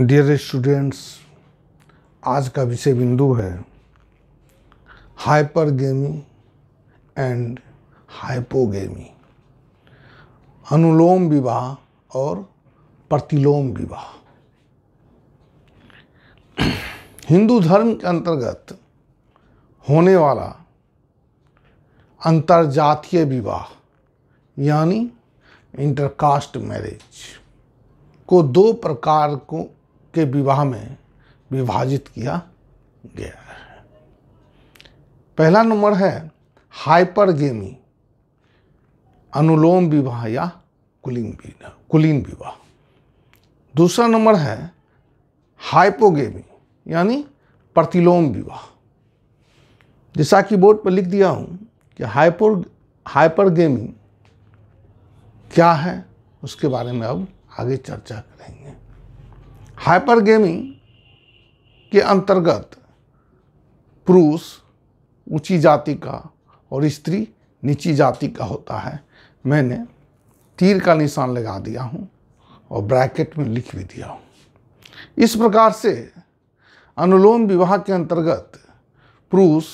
dear students आज का विषय बिंदु है हाइपर गेमी एंड हाइपोगेमी अनुलोम विवाह और प्रतिलोम विवाह हिंदू धर्म के अंतर्गत होने वाला अंतर्जातीय विवाह यानी इंटरकास्ट मैरिज को दो प्रकार को के विवाह में विभाजित किया गया है पहला नंबर है हाइपरगेमी अनुलोम विवाह या कुलीन विवाह कुलीन विवाह दूसरा नंबर है हाइपोगेमी यानी प्रतिलोम विवाह जैसा कि बोर्ड पर लिख दिया हूं कि हाइपो हाइपरगेमी क्या है उसके बारे में अब आगे चर्चा करेंगे गेमिंग के अंतर्गत पुरुष ऊंची जाति का और स्त्री नीची जाति का होता है मैंने तीर का निशान लगा दिया हूँ और ब्रैकेट में लिख भी दिया हूँ इस प्रकार से अनुलोम विवाह के अंतर्गत पुरुष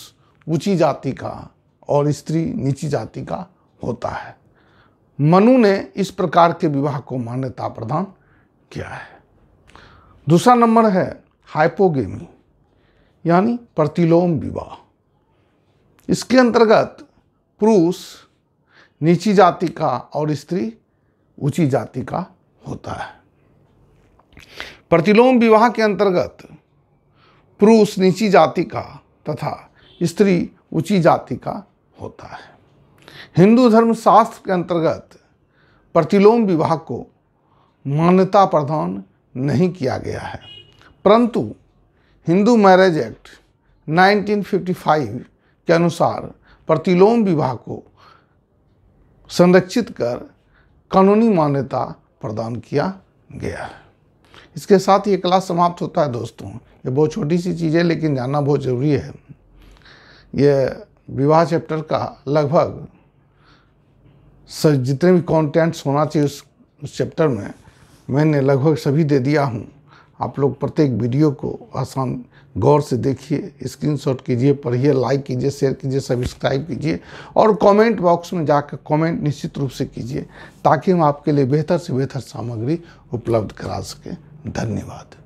ऊंची जाति का और स्त्री नीची जाति का होता है मनु ने इस प्रकार के विवाह को मान्यता प्रदान किया है दूसरा नंबर है हाइपोगेमी यानी प्रतिलोम विवाह इसके अंतर्गत पुरुष नीची जाति का और स्त्री ऊंची जाति का होता है प्रतिलोम विवाह के अंतर्गत पुरुष नीची जाति का तथा स्त्री ऊंची जाति का होता है हिंदू धर्म शास्त्र के अंतर्गत प्रतिलोम विवाह को मान्यता प्रदान नहीं किया गया है परंतु हिंदू मैरिज एक्ट 1955 के अनुसार प्रतिलोम विवाह को संरक्षित कर कानूनी मान्यता प्रदान किया गया है इसके साथ ये क्लास समाप्त होता है दोस्तों ये बहुत छोटी सी चीज़ है लेकिन जानना बहुत ज़रूरी है ये विवाह चैप्टर का लगभग जितने भी कंटेंट्स होना चाहिए उस, उस चैप्टर में मैंने लगभग सभी दे दिया हूँ आप लोग प्रत्येक वीडियो को आसान गौर से देखिए स्क्रीनशॉट कीजिए पढ़िए लाइक कीजिए शेयर कीजिए सब्सक्राइब कीजिए और कमेंट बॉक्स में जाकर कमेंट निश्चित रूप से कीजिए ताकि हम आपके लिए बेहतर से बेहतर सामग्री उपलब्ध करा सकें धन्यवाद